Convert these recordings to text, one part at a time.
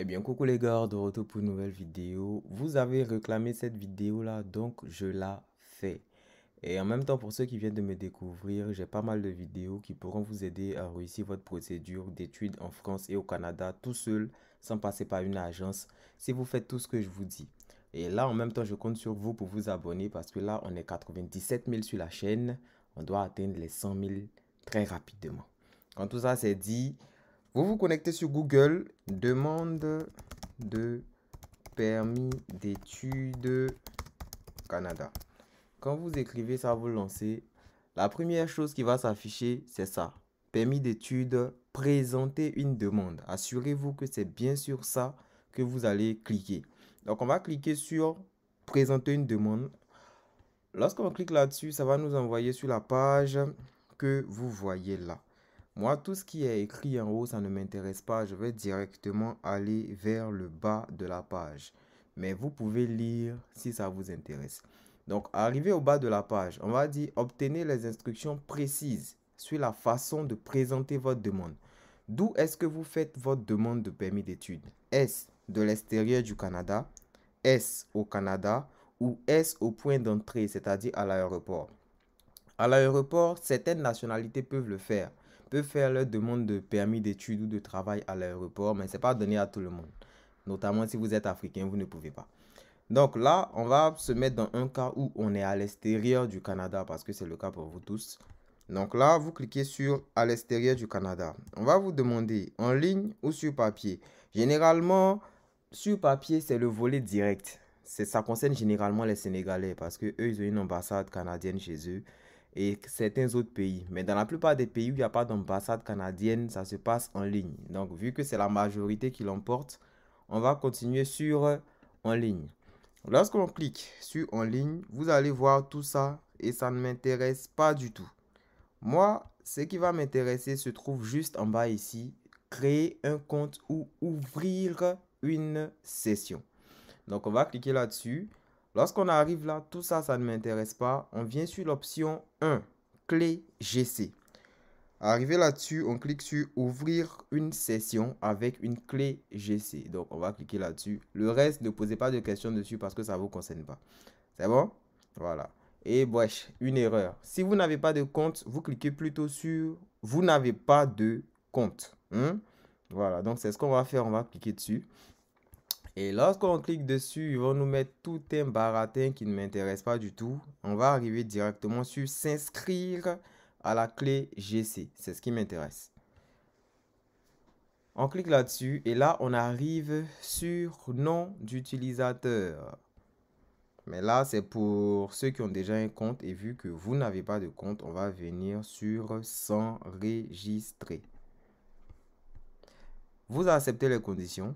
Eh bien coucou les gars, de retour pour une nouvelle vidéo. Vous avez réclamé cette vidéo là, donc je la fais. Et en même temps pour ceux qui viennent de me découvrir, j'ai pas mal de vidéos qui pourront vous aider à réussir votre procédure d'études en France et au Canada tout seul, sans passer par une agence, si vous faites tout ce que je vous dis. Et là en même temps je compte sur vous pour vous abonner parce que là on est 97 000 sur la chaîne, on doit atteindre les 100 000 très rapidement. Quand tout ça c'est dit, vous vous connectez sur Google, demande de permis d'études Canada. Quand vous écrivez ça, vous lancez. La première chose qui va s'afficher, c'est ça. Permis d'études, présenter une demande. Assurez-vous que c'est bien sur ça que vous allez cliquer. Donc, on va cliquer sur présenter une demande. Lorsqu'on clique là-dessus, ça va nous envoyer sur la page que vous voyez là. Moi, tout ce qui est écrit en haut, ça ne m'intéresse pas. Je vais directement aller vers le bas de la page. Mais vous pouvez lire si ça vous intéresse. Donc, arrivé au bas de la page, on va dire obtenez les instructions précises sur la façon de présenter votre demande. D'où est-ce que vous faites votre demande de permis d'études Est-ce de l'extérieur du Canada Est-ce au Canada Ou est-ce au point d'entrée, c'est-à-dire à, à l'aéroport À l'aéroport, certaines nationalités peuvent le faire peut faire leur demande de permis d'études ou de travail à l'aéroport, mais ce n'est pas donné à tout le monde. Notamment si vous êtes africain, vous ne pouvez pas. Donc là, on va se mettre dans un cas où on est à l'extérieur du Canada, parce que c'est le cas pour vous tous. Donc là, vous cliquez sur à l'extérieur du Canada. On va vous demander en ligne ou sur papier. Généralement, sur papier, c'est le volet direct. Ça concerne généralement les Sénégalais parce que eux, ils ont une ambassade canadienne chez eux et certains autres pays. Mais dans la plupart des pays où il n'y a pas d'ambassade canadienne, ça se passe en ligne. Donc vu que c'est la majorité qui l'emporte, on va continuer sur euh, en ligne. Lorsqu'on clique sur en ligne, vous allez voir tout ça et ça ne m'intéresse pas du tout. Moi, ce qui va m'intéresser se trouve juste en bas ici, créer un compte ou ouvrir une session. Donc on va cliquer là-dessus. Lorsqu'on arrive là, tout ça, ça ne m'intéresse pas. On vient sur l'option 1, clé GC. Arrivé là-dessus, on clique sur ouvrir une session avec une clé GC. Donc, on va cliquer là-dessus. Le reste, ne posez pas de questions dessus parce que ça ne vous concerne pas. C'est bon Voilà. Et wesh, une erreur. Si vous n'avez pas de compte, vous cliquez plutôt sur vous n'avez pas de compte. Hmm? Voilà, donc c'est ce qu'on va faire. On va cliquer dessus. Et lorsqu'on clique dessus, ils vont nous mettre tout un baratin qui ne m'intéresse pas du tout. On va arriver directement sur s'inscrire à la clé GC. C'est ce qui m'intéresse. On clique là-dessus et là, on arrive sur nom d'utilisateur. Mais là, c'est pour ceux qui ont déjà un compte et vu que vous n'avez pas de compte, on va venir sur s'enregistrer. Vous acceptez les conditions.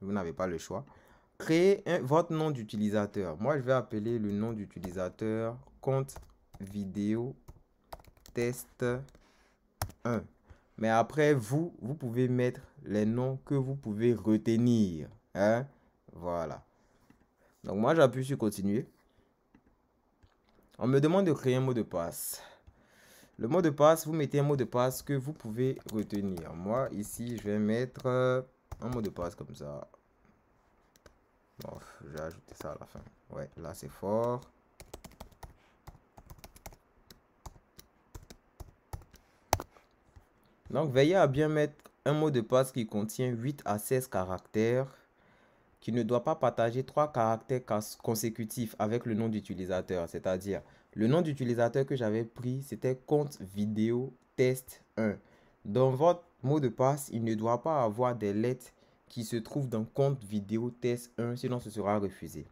Vous n'avez pas le choix. Créer un, votre nom d'utilisateur. Moi, je vais appeler le nom d'utilisateur compte vidéo test 1. Mais après, vous, vous pouvez mettre les noms que vous pouvez retenir. Hein? Voilà. Donc moi, j'appuie sur continuer. On me demande de créer un mot de passe. Le mot de passe, vous mettez un mot de passe que vous pouvez retenir. Moi, ici, je vais mettre euh, un mot de passe comme ça. Bon, ajouté ça à la fin. Ouais, là c'est fort. Donc veillez à bien mettre un mot de passe qui contient 8 à 16 caractères qui ne doit pas partager trois caractères consécutifs avec le nom d'utilisateur, c'est-à-dire le nom d'utilisateur que j'avais pris, c'était compte vidéo test 1. Dans votre Mot de passe, il ne doit pas avoir des lettres qui se trouvent dans compte vidéo test 1, sinon ce sera refusé.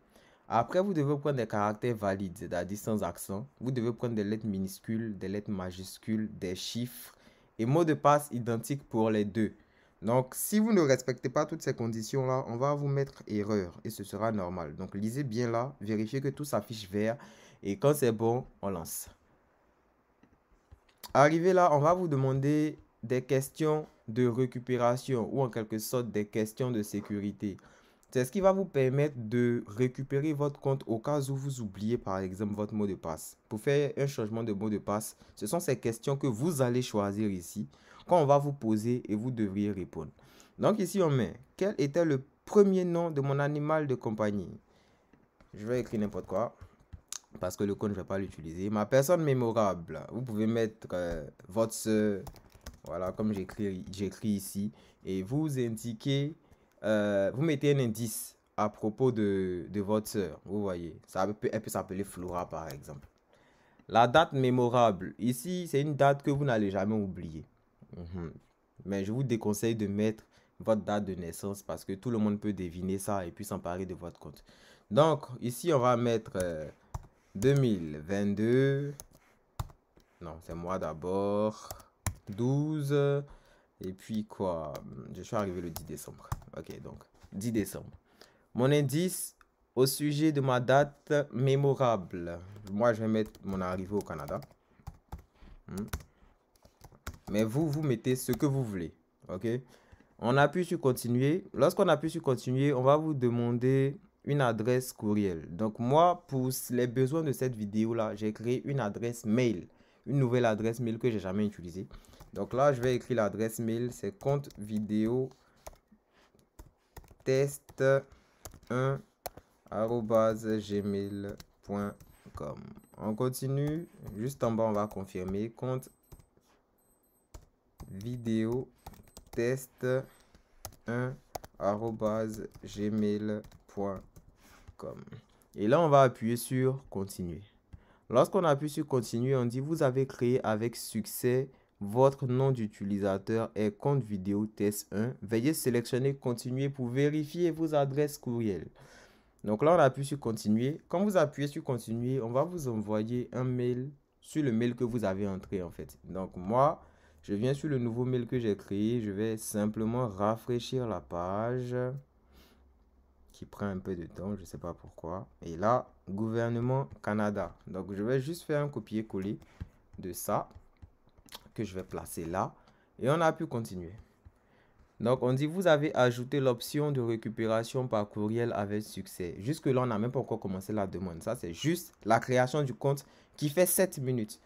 Après, vous devez prendre des caractères valides, c'est-à-dire sans accent. Vous devez prendre des lettres minuscules, des lettres majuscules, des chiffres et mot de passe identique pour les deux. Donc, si vous ne respectez pas toutes ces conditions-là, on va vous mettre erreur et ce sera normal. Donc, lisez bien là, vérifiez que tout s'affiche vert et quand c'est bon, on lance. Arrivé là, on va vous demander des questions de récupération ou en quelque sorte des questions de sécurité. C'est ce qui va vous permettre de récupérer votre compte au cas où vous oubliez par exemple votre mot de passe. Pour faire un changement de mot de passe, ce sont ces questions que vous allez choisir ici, qu'on va vous poser et vous devriez répondre. Donc ici on met, quel était le premier nom de mon animal de compagnie Je vais écrire n'importe quoi parce que le compte je ne vais pas l'utiliser. Ma personne mémorable, vous pouvez mettre euh, votre... Voilà, comme j'écris ici. Et vous indiquez, euh, vous mettez un indice à propos de, votre soeur. Vous voyez, ça peut, elle peut s'appeler Flora par exemple. La date mémorable. Ici, c'est une date que vous n'allez jamais oublier. Mhm. Mais je vous déconseille de mettre votre date de naissance parce que tout le monde peut deviner ça et puis s'emparer de votre compte. Donc, ici, on va mettre 2022. Euh, non, c'est moi d'abord. 12. Et puis quoi Je suis arrivé le 10 décembre. Ok, donc 10 décembre. Mon indice au sujet de ma date mémorable. Moi, je vais mettre mon arrivée au Canada. Hmm. Mais vous, vous mettez ce que vous voulez. Ok On appuie sur continuer. Lorsqu'on appuie sur continuer, on va vous demander une adresse courriel. Donc moi, pour les besoins de cette vidéo-là, j'ai créé une adresse mail. Une nouvelle adresse mail que j'ai jamais utilisée. Donc là, je vais écrire l'adresse mail. C'est compte vidéo test 1 gmail.com. On continue. Juste en bas, on va confirmer. Compte vidéo test 1 gmail.com. Et là, on va appuyer sur continuer. Lorsqu'on appuie sur continuer, on dit vous avez créé avec succès votre nom d'utilisateur est compte vidéo test 1. Veuillez sélectionner continuer pour vérifier vos adresses courriel. Donc là, on appuie sur continuer. Quand vous appuyez sur continuer, on va vous envoyer un mail sur le mail que vous avez entré en fait. Donc moi, je viens sur le nouveau mail que j'ai créé. Je vais simplement rafraîchir la page qui prend un peu de temps, je ne sais pas pourquoi. Et là, gouvernement Canada. Donc je vais juste faire un copier-coller de ça que je vais placer là. Et on a pu continuer. Donc, on dit, vous avez ajouté l'option de récupération par courriel avec succès. Jusque-là, on n'a même pas encore commencé la demande. Ça, c'est juste la création du compte qui fait 7 minutes.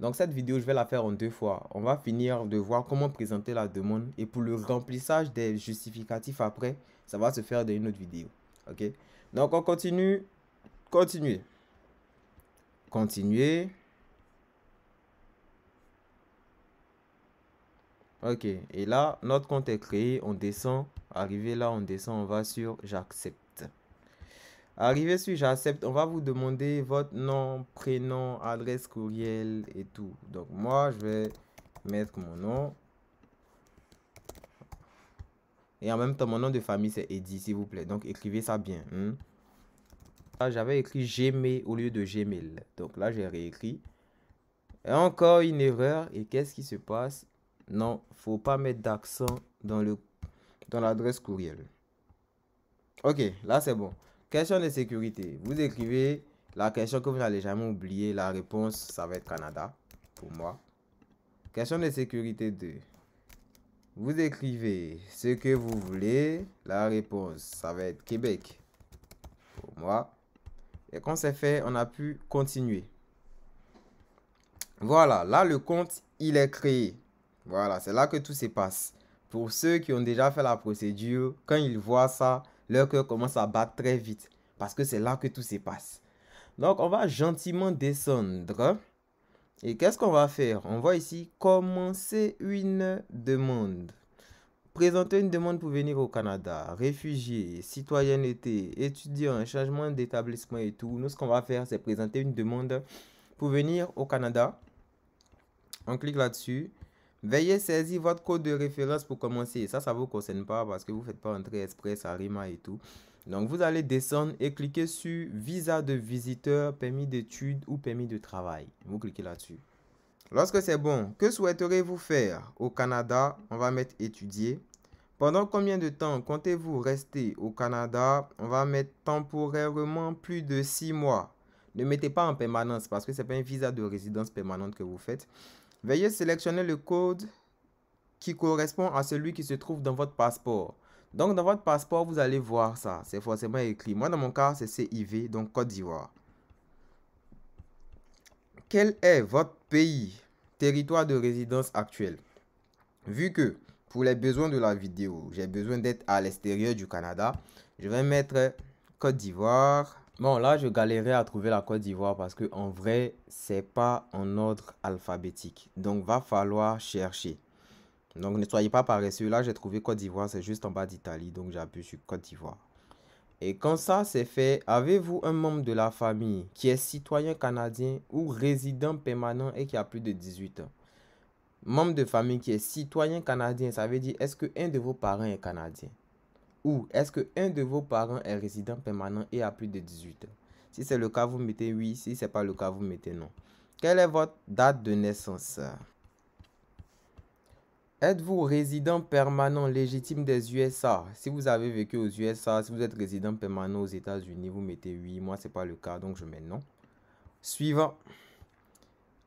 Donc, cette vidéo, je vais la faire en deux fois. On va finir de voir comment présenter la demande. Et pour le remplissage des justificatifs après, ça va se faire dans une autre vidéo. OK Donc, on continue. Continuez. Continuez. Ok, et là, notre compte est créé, on descend. Arrivé là, on descend, on va sur j'accepte. Arrivé sur j'accepte, on va vous demander votre nom, prénom, adresse courriel et tout. Donc moi, je vais mettre mon nom. Et en même temps, mon nom de famille, c'est Eddy, s'il vous plaît. Donc écrivez ça bien. Hein. J'avais écrit Gmail au lieu de Gmail. Donc là, j'ai réécrit. Et encore une erreur. Et qu'est-ce qui se passe non, faut pas mettre d'accent dans le dans l'adresse courriel. Ok, là c'est bon. Question de sécurité. Vous écrivez la question que vous n'allez jamais oublier. La réponse, ça va être Canada pour moi. Question de sécurité 2. Vous écrivez ce que vous voulez. La réponse, ça va être Québec pour moi. Et quand c'est fait, on a pu continuer. Voilà, là le compte, il est créé. Voilà, c'est là que tout se passe. Pour ceux qui ont déjà fait la procédure, quand ils voient ça, leur cœur commence à battre très vite. Parce que c'est là que tout se passe. Donc, on va gentiment descendre. Et qu'est-ce qu'on va faire On voit ici commencer une demande. Présenter une demande pour venir au Canada. Réfugiés, citoyenneté, étudiants, changement d'établissement et tout. Nous, ce qu'on va faire, c'est présenter une demande pour venir au Canada. On clique là-dessus. Veuillez saisir votre code de référence pour commencer. Ça, ça ne vous concerne pas parce que vous ne faites pas entrer Express, Arima et tout. Donc, vous allez descendre et cliquer sur Visa de visiteur, permis d'études ou permis de travail. Vous cliquez là-dessus. Lorsque c'est bon, que souhaiterez-vous faire au Canada On va mettre étudier. Pendant combien de temps comptez-vous rester au Canada On va mettre temporairement plus de 6 mois. Ne mettez pas en permanence parce que ce n'est pas un visa de résidence permanente que vous faites. Veuillez sélectionner le code qui correspond à celui qui se trouve dans votre passeport. Donc, dans votre passeport, vous allez voir ça. C'est forcément écrit. Moi, dans mon cas, c'est CIV, donc Côte d'Ivoire. Quel est votre pays, territoire de résidence actuel Vu que, pour les besoins de la vidéo, j'ai besoin d'être à l'extérieur du Canada, je vais mettre Côte d'Ivoire, Bon, là, je galérais à trouver la Côte d'Ivoire parce que en vrai, c'est pas en ordre alphabétique. Donc, va falloir chercher. Donc, ne soyez pas paresseux. Là, j'ai trouvé Côte d'Ivoire, c'est juste en bas d'Italie. Donc, j'appuie sur Côte d'Ivoire. Et quand ça c'est fait, avez-vous un membre de la famille qui est citoyen canadien ou résident permanent et qui a plus de 18 ans Membre de famille qui est citoyen canadien, ça veut dire est-ce que un de vos parents est canadien ou est-ce que un de vos parents est résident permanent et a plus de 18 ans Si c'est le cas, vous mettez oui. Si ce n'est pas le cas, vous mettez non. Quelle est votre date de naissance Êtes-vous résident permanent légitime des USA Si vous avez vécu aux USA, si vous êtes résident permanent aux États-Unis, vous mettez oui. Moi, ce n'est pas le cas, donc je mets non. Suivant.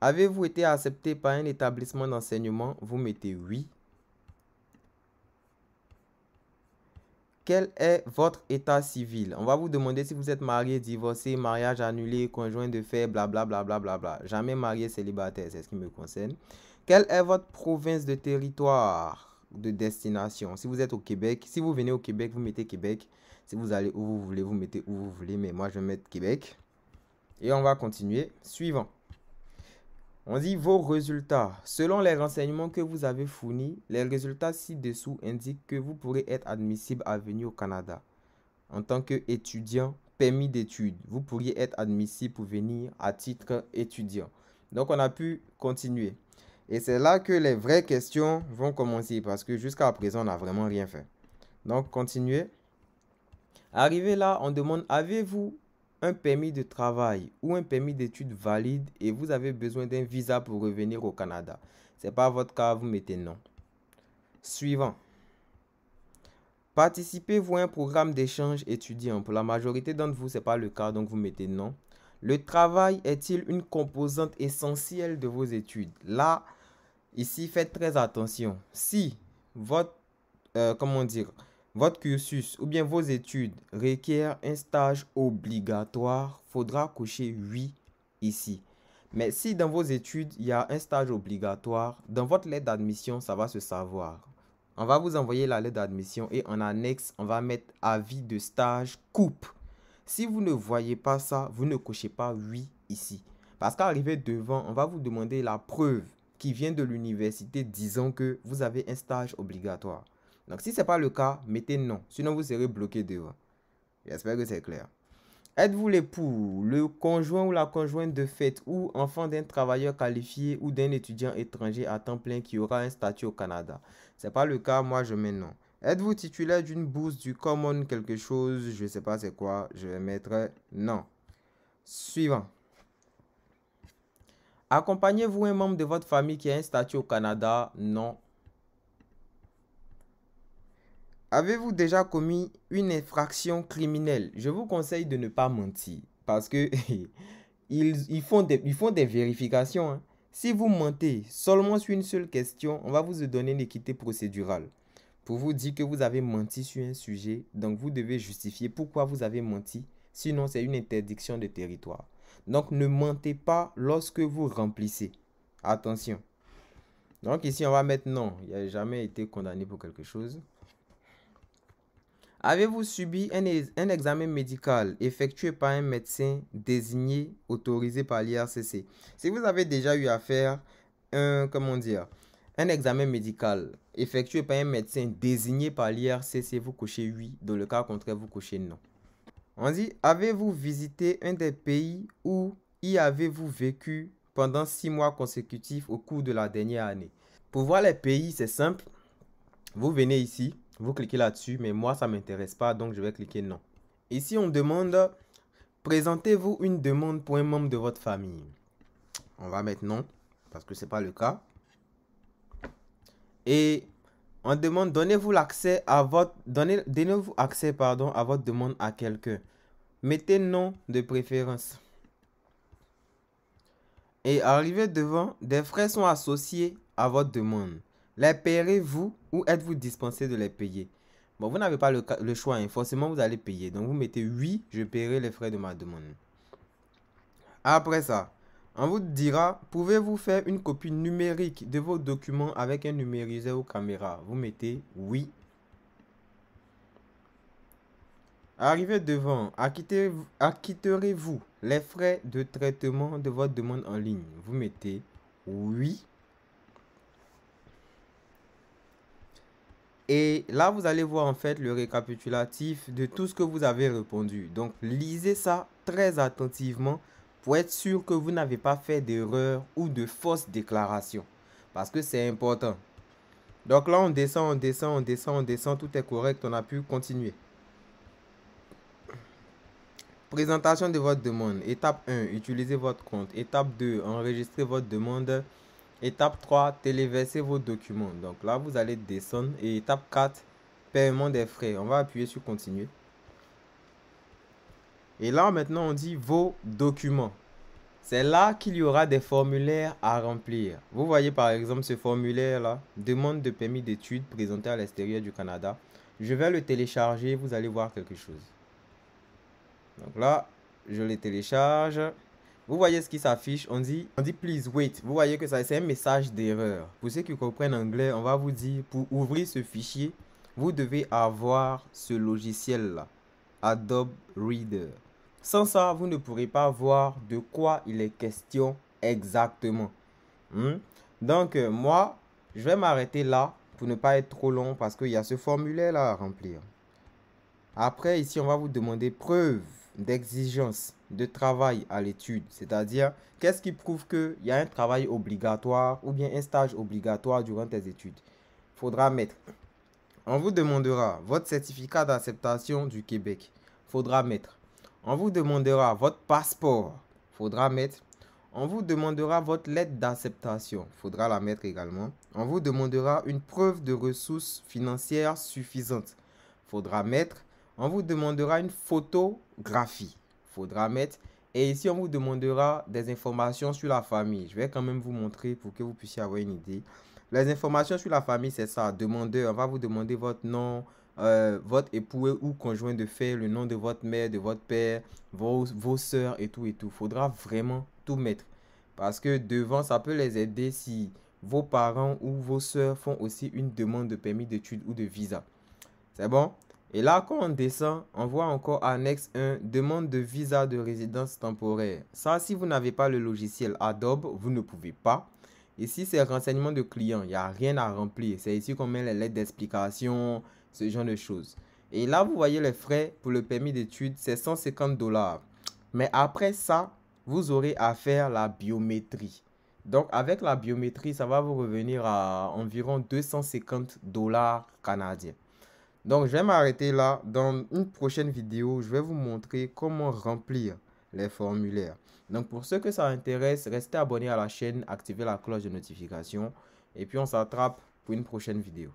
Avez-vous été accepté par un établissement d'enseignement Vous mettez oui. Quel est votre état civil On va vous demander si vous êtes marié, divorcé, mariage annulé, conjoint de fait, blablabla. Bla, Jamais marié, célibataire, c'est ce qui me concerne. Quelle est votre province de territoire de destination Si vous êtes au Québec, si vous venez au Québec, vous mettez Québec. Si vous allez où vous voulez, vous mettez où vous voulez, mais moi je vais mettre Québec. Et on va continuer. Suivant. On dit vos résultats. Selon les renseignements que vous avez fournis, les résultats ci-dessous indiquent que vous pourrez être admissible à venir au Canada. En tant qu'étudiant, permis d'études, vous pourriez être admissible pour venir à titre étudiant. Donc on a pu continuer. Et c'est là que les vraies questions vont commencer parce que jusqu'à présent, on n'a vraiment rien fait. Donc continuez. Arrivé là, on demande avez-vous un permis de travail ou un permis d'études valide et vous avez besoin d'un visa pour revenir au Canada. c'est pas votre cas, vous mettez non. Suivant. Participez-vous à un programme d'échange étudiant Pour la majorité d'entre vous, c'est pas le cas, donc vous mettez non. Le travail est-il une composante essentielle de vos études Là, ici, faites très attention. Si votre, euh, comment dire, votre cursus ou bien vos études requièrent un stage obligatoire, faudra cocher oui ici. Mais si dans vos études, il y a un stage obligatoire, dans votre lettre d'admission, ça va se savoir. On va vous envoyer la lettre d'admission et en annexe, on va mettre avis de stage coupe. Si vous ne voyez pas ça, vous ne cochez pas oui ici. Parce qu'arrivé devant, on va vous demander la preuve qui vient de l'université disant que vous avez un stage obligatoire. Donc, si ce n'est pas le cas, mettez non. Sinon, vous serez bloqué devant. J'espère que c'est clair. Êtes-vous l'époux, le conjoint ou la conjointe de fait ou enfant d'un travailleur qualifié ou d'un étudiant étranger à temps plein qui aura un statut au Canada Ce n'est pas le cas, moi je mets non. Êtes-vous titulaire d'une bourse du common quelque chose Je ne sais pas c'est quoi, je vais mettre non. Suivant. Accompagnez-vous un membre de votre famille qui a un statut au Canada Non, Avez-vous déjà commis une infraction criminelle Je vous conseille de ne pas mentir parce que ils, font des, ils font des vérifications. Hein. Si vous mentez seulement sur une seule question, on va vous donner une équité procédurale pour vous dire que vous avez menti sur un sujet. Donc vous devez justifier pourquoi vous avez menti. Sinon, c'est une interdiction de territoire. Donc ne mentez pas lorsque vous remplissez. Attention. Donc ici, on va mettre non. Il a jamais été condamné pour quelque chose. Avez-vous subi un, examen médical effectué par un médecin désigné, autorisé par l'IRCC Si vous avez déjà eu à faire un, comment dire, un examen médical effectué par un médecin désigné par l'IRCC, vous cochez oui. Dans le cas contraire, vous cochez non. On dit, avez-vous visité un des pays où y avez-vous vécu pendant six mois consécutifs au cours de la dernière année Pour voir les pays, c'est simple. Vous venez ici, vous cliquez là-dessus, mais moi, ça ne m'intéresse pas, donc je vais cliquer non. Ici, on demande, présentez-vous une demande pour un membre de votre famille. On va mettre non, parce que ce n'est pas le cas. Et on demande, donnez-vous l'accès à votre, donnez, vous accès, pardon, à votre demande à quelqu'un. Mettez non de préférence. Et arrivé devant, des frais sont associés à votre demande. Les payerez-vous ou êtes-vous dispensé de les payer Bon, vous n'avez pas le, choix, hein. forcément vous allez payer. Donc vous mettez oui, je paierai les frais de ma demande. Après ça, on vous dira, pouvez-vous faire une copie numérique de vos documents avec un numériseur ou caméra Vous mettez oui. Arrivez devant, acquitterez-vous les frais de traitement de votre demande en ligne Vous mettez oui. Et là, vous allez voir en fait le récapitulatif de tout ce que vous avez répondu. Donc, lisez ça très attentivement pour être sûr que vous n'avez pas fait d'erreur ou de fausse déclaration. Parce que c'est important. Donc là, on descend, on descend, on descend, on descend. Tout est correct. On a pu continuer. Présentation de votre demande. Étape 1, utilisez votre compte. Étape 2, enregistrez votre demande. Étape 3, téléverser vos documents. Donc là, vous allez descendre. Et étape 4, paiement des frais. On va appuyer sur continuer. Et là, maintenant, on dit vos documents. C'est là qu'il y aura des formulaires à remplir. Vous voyez par exemple ce formulaire-là, demande de permis d'études présenté à l'extérieur du Canada. Je vais le télécharger, vous allez voir quelque chose. Donc là, je le télécharge. Vous voyez ce qui s'affiche, on dit, on dit please wait. Vous voyez que ça c'est un message d'erreur. Pour ceux qui comprennent anglais, on va vous dire, pour ouvrir ce fichier, vous devez avoir ce logiciel-là, Adobe Reader. Sans ça, vous ne pourrez pas voir de quoi il est question exactement. Hmm? Donc, euh, moi, je vais m'arrêter là pour ne pas être trop long parce qu'il y a ce formulaire-là à remplir. Après, ici, on va vous demander preuve d'exigence de travail à l'étude, c'est-à-dire qu'est-ce qui prouve qu'il y a un travail obligatoire ou bien un stage obligatoire durant tes études. Faudra mettre. On vous demandera votre certificat d'acceptation du Québec. Faudra mettre. On vous demandera votre passeport. Faudra mettre. On vous demandera votre lettre d'acceptation. Faudra la mettre également. On vous demandera une preuve de ressources financières suffisantes. Faudra mettre on vous demandera une photographie. Faudra mettre. Et ici, on vous demandera des informations sur la famille. Je vais quand même vous montrer pour que vous puissiez avoir une idée. Les informations sur la famille, c'est ça. Demandeur, on va vous demander votre nom, euh, votre époux ou conjoint de fait, le nom de votre mère, de votre père, vos, vos soeurs et tout et tout. Faudra vraiment tout mettre. Parce que devant, ça peut les aider si vos parents ou vos soeurs font aussi une demande de permis d'études ou de visa. C'est bon et là, quand on descend, on voit encore annexe 1, demande de visa de résidence temporaire. Ça, si vous n'avez pas le logiciel Adobe, vous ne pouvez pas. Ici, c'est renseignement de client. Il n'y a rien à remplir. C'est ici qu'on met les lettres d'explication, ce genre de choses. Et là, vous voyez les frais pour le permis d'études, c'est 150 dollars. Mais après ça, vous aurez à faire la biométrie. Donc, avec la biométrie, ça va vous revenir à environ 250 dollars canadiens. Donc, je vais m'arrêter là. Dans une prochaine vidéo, je vais vous montrer comment remplir les formulaires. Donc, pour ceux que ça intéresse, restez abonnés à la chaîne, activez la cloche de notification. Et puis, on s'attrape pour une prochaine vidéo.